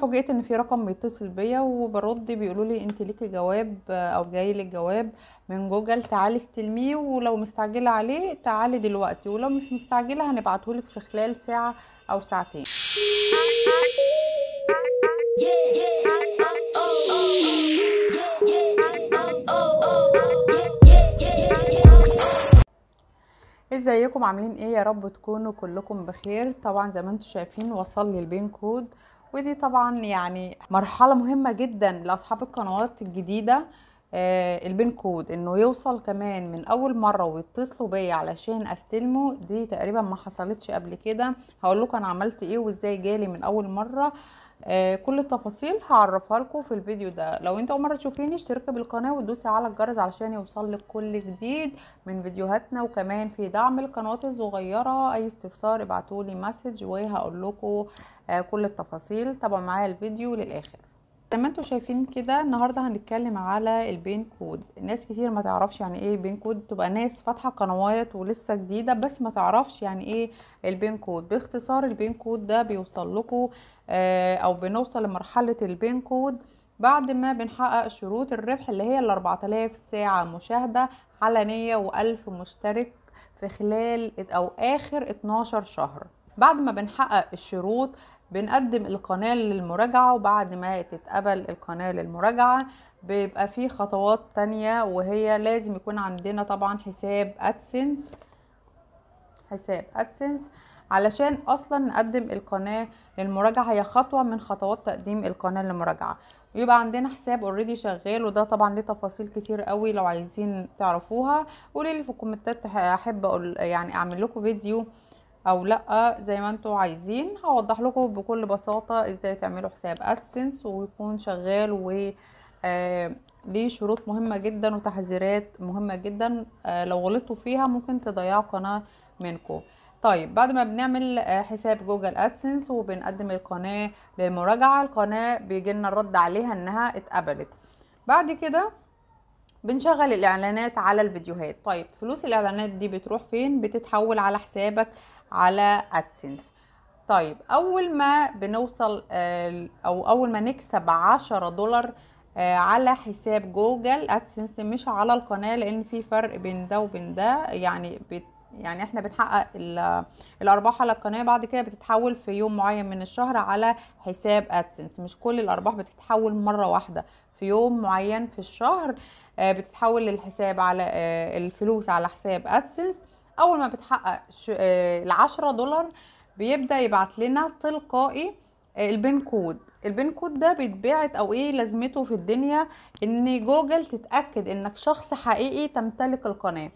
فوجئت ان في رقم بيتصل بيا وبرد بيقولوا لي انت ليكي جواب او جاي لك جواب من جوجل تعالي استلميه ولو مستعجله عليه تعالي دلوقتي ولو مش مستعجله هنبعتهولك في خلال ساعه او ساعتين ازيكم عاملين ايه يا رب تكونوا كلكم بخير طبعا زي ما انتم شايفين وصل لي البين كود ودي طبعا يعني مرحله مهمه جدا لاصحاب القنوات الجديده آه البين كود انه يوصل كمان من اول مره ويتصلوا بيا علشان استلمه دي تقريبا ما حصلتش قبل كده هقول لكم انا عملت ايه وازاي جالي من اول مره آه، كل التفاصيل هعرفها لكم في الفيديو ده لو انت اول مره تشوفيني اشتركي بالقناه ودوسي على الجرس علشان يوصل لك كل جديد من فيديوهاتنا وكمان في دعم القنوات الصغيره اي استفسار ابعتولي مسج وهقول لكم آه، كل التفاصيل تابعوا معايا الفيديو للاخر زي ما انتم شايفين كده النهارده هنتكلم على البين كود ناس كتير ما تعرفش يعني ايه بين كود تبقى ناس فاتحه قنوات ولسه جديده بس ما تعرفش يعني ايه البين كود باختصار البين كود ده بيوصل لكم آه او بنوصل لمرحله البين كود بعد ما بنحقق شروط الربح اللي هي ال 4000 ساعه مشاهده علنيه و1000 مشترك في خلال او اخر 12 شهر بعد ما بنحقق الشروط بنقدم القناة للمراجعة وبعد ما تتقبل القناة للمراجعة بيبقى في خطوات تانية وهي لازم يكون عندنا طبعا حساب ادسنس حساب ادسنس علشان اصلا نقدم القناه للمراجعه هي خطوه من خطوات تقديم القناه للمراجعه ويبقى عندنا حساب اوريدي شغال وده طبعا ليه تفاصيل كتير قوي لو عايزين تعرفوها قولي لي في الكومنتات احب يعني اعمل لكم فيديو او لا زي ما انتوا عايزين هوضح لكم بكل بساطه ازاي تعملوا حساب ادسنس ويكون شغال و آه، ليه شروط مهمه جدا وتحذيرات مهمه جدا آه، لو غلطتوا فيها ممكن تضيعوا قناه منكم طيب بعد ما بنعمل آه، حساب جوجل ادسنس وبنقدم القناه للمراجعه القناه بيجي لنا الرد عليها انها اتقبلت بعد كده بنشغل الاعلانات على الفيديوهات طيب فلوس الاعلانات دي بتروح فين بتتحول على حسابك على ادسنس طيب اول ما بنوصل او اول ما نكسب عشرة دولار آه، على حساب جوجل ادسنس مش على القناه لان في فرق بين ده وبين ده يعني بت يعني احنا بنحقق الارباح على القناه بعد كده بتتحول في يوم معين من الشهر على حساب ادسنس مش كل الارباح بتتحول مره واحده في يوم معين في الشهر آه، بتتحول للحساب على آه، الفلوس على حساب ادسنس اول ما بتحقق آه، العشرة دولار بيبدا يبعت لنا تلقائي آه، البين كود البين كود ده بيتبعت او ايه لازمته في الدنيا ان جوجل تتاكد انك شخص حقيقي تمتلك القناه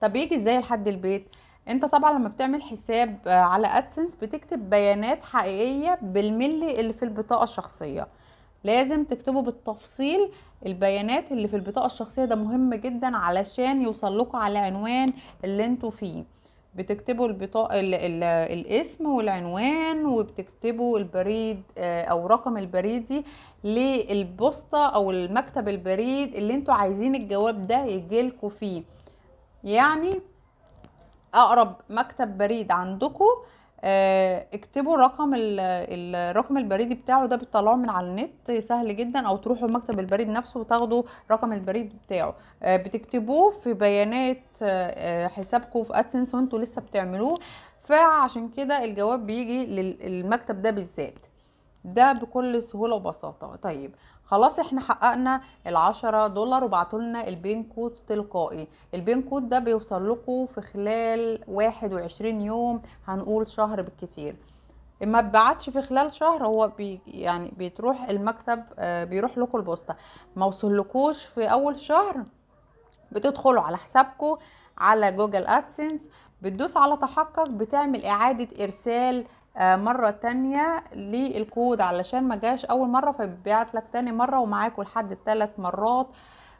طب يجي ازاي لحد البيت انت طبعا لما بتعمل حساب آه، على ادسنس بتكتب بيانات حقيقيه بالملي اللي في البطاقه الشخصيه لازم تكتبه بالتفصيل البيانات اللي في البطاقه الشخصيه ده مهم جدا علشان يوصل لكم على العنوان اللي انتوا فيه بتكتبوا البطاقه الـ الـ الاسم والعنوان وبتكتبوا البريد آه، او رقم البريدي للبوسطه او المكتب البريد اللي انتوا عايزين الجواب ده يجيلكوا فيه يعني اقرب مكتب بريد عندكم آه، اكتبوا رقم الرقم البريدي بتاعه ده بتطلعوه من على النت سهل جدا او تروحوا مكتب البريد نفسه وتاخدوا رقم البريد بتاعه آه، بتكتبوه في بيانات آه، حسابكم في ادسنس وانتوا لسه بتعملوه فعشان كده الجواب بيجي للمكتب ده بالذات ده بكل سهولة وبساطة طيب خلاص احنا حققنا العشرة دولار وبعتوا لنا البين كود تلقائي البين كود ده بيوصل لكم في خلال واحد وعشرين يوم هنقول شهر بالكتير ما اتبعتش في خلال شهر هو بي يعني بتروح المكتب آه، بيروح لكم البوستة ما وصلكوش في اول شهر بتدخلوا على حسابكم على جوجل ادسنس بتدوس على تحقق بتعمل اعاده ارسال آه، مرة تانية للكود علشان ما جاش أول مرة فبيبعت لك تاني مرة ومعاكوا لحد التلات مرات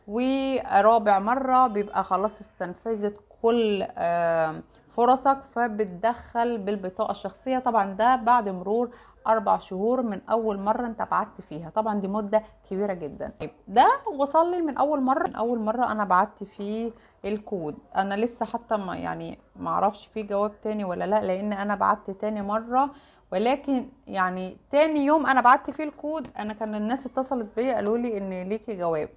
ورابع مرة بيبقى خلاص استنفذت كل آه، فرصك فبتدخل بالبطاقة الشخصية طبعا ده بعد مرور أربع شهور من أول مرة أنت بعت فيها طبعا دي مدة كبيرة جدا طيب، ده وصل لي من أول مرة من أول مرة أنا بعت فيه الكود انا لسه حتى ما يعني ما اعرفش في جواب تاني ولا لا لان انا بعت تاني مره ولكن يعني تاني يوم انا بعت فيه الكود انا كان الناس اتصلت بيا قالوا لي ان ليكي جواب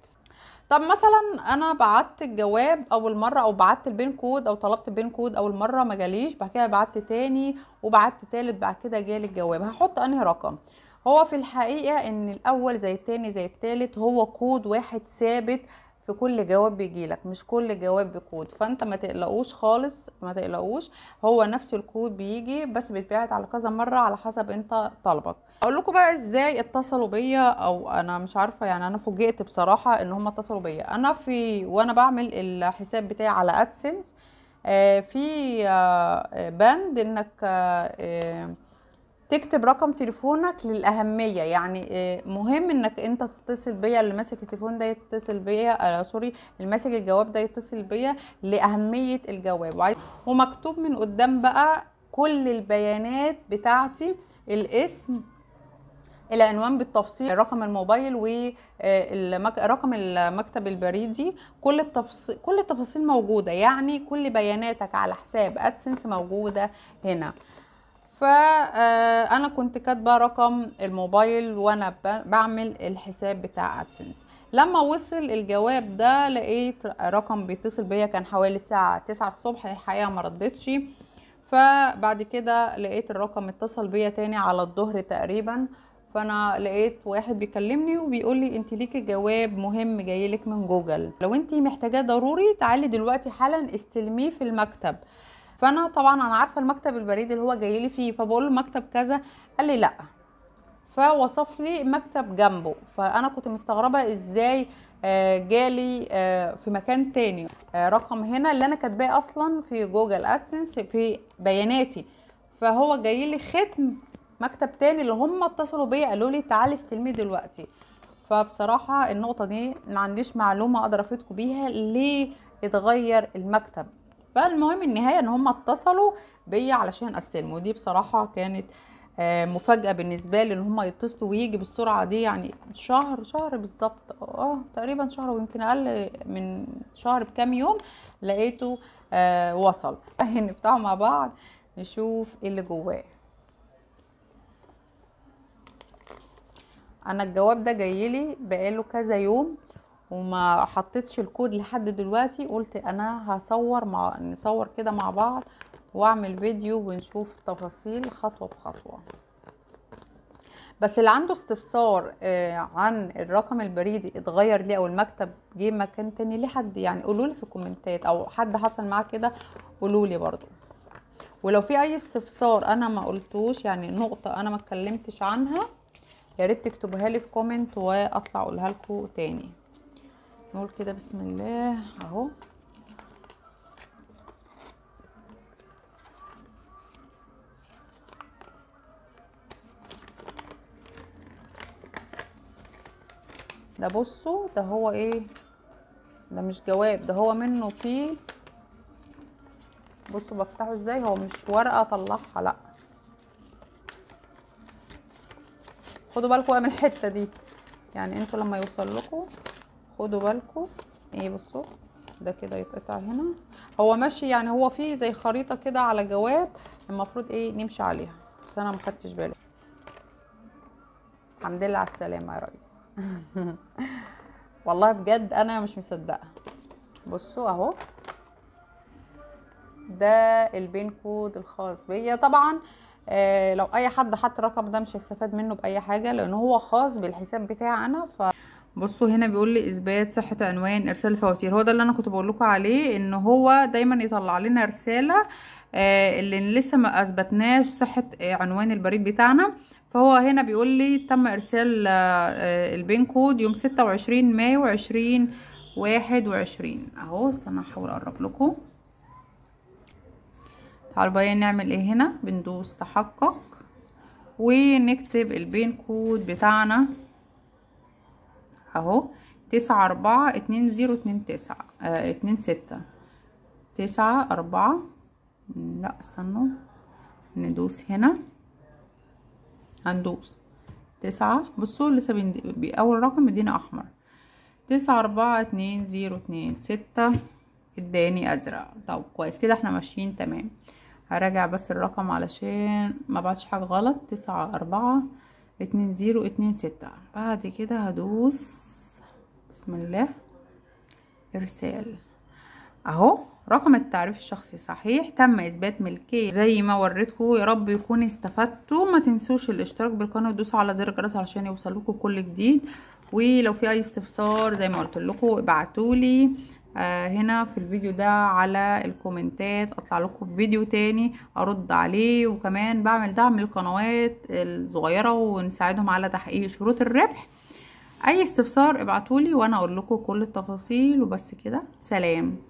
طب مثلا انا بعت الجواب اول مره او بعت البين كود او طلبت البين كود اول مره ما جاليش بعد كده بعت تاني وبعت تالت بعد كده جالي الجواب هحط انهي رقم هو في الحقيقه ان الاول زي التاني زي التالت هو كود واحد ثابت في كل جواب بيجي لك مش كل جواب بكود فانت ما تقلقوش خالص ما تقلقوش هو نفس الكود بيجي بس بيتبعت على كذا مره على حسب انت طلبك اقول لكم بقى ازاي اتصلوا بيا او انا مش عارفه يعني انا فوجئت بصراحه ان هم اتصلوا بيا انا في وانا بعمل الحساب بتاعي على ادسنس آه، في آه، آه، بند انك تكتب رقم تليفونك للاهميه يعني آه، مهم انك انت تتصل بيا اللي ماسك التليفون ده يتصل بيا آه سوري اللي ماسك الجواب ده يتصل بيا لاهميه الجواب ومكتوب من قدام بقى كل البيانات بتاعتي الاسم العنوان بالتفصيل رقم الموبايل ورقم آه، المكتب البريدي كل التفاصيل كل التفاصيل موجوده يعني كل بياناتك على حساب ادسنس موجوده هنا فانا آه، كنت كاتبه رقم الموبايل وانا بعمل الحساب بتاع ادسنس لما وصل الجواب ده لقيت رقم بيتصل بيا كان حوالي الساعه 9 الصبح الحقيقه ما ردتش فبعد كده لقيت الرقم اتصل بيا تاني على الظهر تقريبا فانا لقيت واحد بيكلمني وبيقول لي انت ليكي جواب مهم جاي لك من جوجل لو انت محتاجاه ضروري تعالي دلوقتي حالا استلميه في المكتب فانا طبعا انا عارفه المكتب البريد اللي هو جاي لي فيه فبقول له مكتب كذا قال لي لا فوصف لي مكتب جنبه فانا كنت مستغربه ازاي آه، جالي آه، في مكان تاني آه، رقم هنا اللي انا كاتباه اصلا في جوجل ادسنس في بياناتي فهو جاي لي ختم مكتب تاني اللي هم اتصلوا بيا قالوا لي تعالي استلمي دلوقتي فبصراحه النقطه دي ما عنديش معلومه اقدر افيدكم بيها ليه اتغير المكتب فالمهم النهايه ان هم اتصلوا بيا علشان استلموا ودي بصراحه كانت آه، مفاجاه بالنسبه لي ان هم يتصلوا ويجي بالسرعه دي يعني شهر شهر بالظبط اه تقريبا شهر ويمكن اقل من شهر بكام يوم لقيته آه وصل يعني نفتحه مع بعض نشوف ايه اللي جواه انا الجواب ده جايلي بقاله كذا يوم وما حطيتش الكود لحد دلوقتي قلت انا هصور مع نصور كده مع بعض واعمل فيديو ونشوف التفاصيل خطوه بخطوه بس اللي عنده استفسار آه، عن الرقم البريدي اتغير ليه او المكتب جه مكان تاني ليه حد يعني قولوا في الكومنتات او حد حصل معاه كده قولوا لي برده ولو في اي استفسار انا ما قلتوش يعني نقطه انا ما اتكلمتش عنها يا ريت تكتبوها لي في كومنت واطلع اقولها لكم تاني نقول كده بسم الله اهو ده بصوا ده هو ايه ده مش جواب ده هو منه فيه بصوا بفتحه ازاي هو مش ورقه اطلعها لا خدوا بالكم من الحته دي يعني انتوا لما يوصل لكم خدوا بالكم ايه بصوا ده كده يتقطع هنا هو ماشي يعني هو في زي خريطه كده على جواب المفروض ايه نمشي عليها بس انا ما خدتش بالي الحمد لله على السلامه يا ريس والله بجد انا مش مصدقه بصوا اهو ده البين كود الخاص بيا طبعا آه لو اي حد حط الرقم ده مش هيستفاد منه باي حاجه لان هو خاص بالحساب بتاعي انا ف بصوا هنا بيقول لي اثبات صحه عنوان ارسال فواتير هو ده اللي انا كنت بقول لكم عليه ان هو دايما يطلع لنا رساله آه، اللي لسه ما اثبتناش صحه آه، عنوان البريد بتاعنا فهو هنا بيقول لي تم ارسال آه، البين كود يوم 26 مايو 2021 اهو انا هحاول اقرب لكم تعالوا بقى نعمل ايه هنا بندوس تحقق ونكتب البين كود بتاعنا اهو تسعة أربعة اتنين زيرو اتنين تسعة اه اتنين ستة تسعة أربعة لا استنوا ندوس هنا هندوس تسعة بصوا لسه بأول رقم مدينا أحمر تسعة أربعة اتنين زيرو اتنين ستة اداني أزرق طب كويس كده احنا ماشيين تمام هراجع بس الرقم علشان ما بعتش حاجة غلط تسعة أربعة اتنين زيرو اتنين ستة بعد كده هدوس بسم الله ارسال اهو رقم التعريف الشخصي صحيح تم اثبات ملكيه زي ما وريتكم يا رب يكون استفدتوا ما تنسوش الاشتراك بالقناه ودوسوا على زر الجرس علشان يوصلكوا كل جديد ولو في اي استفسار زي ما قلت لكم ابعتولي لي آه، هنا في الفيديو ده على الكومنتات اطلع لكم في فيديو تاني ارد عليه وكمان بعمل دعم للقنوات الصغيره ونساعدهم على تحقيق شروط الربح اي استفسار ابعتولي وانا اقول لكم كل التفاصيل وبس كده سلام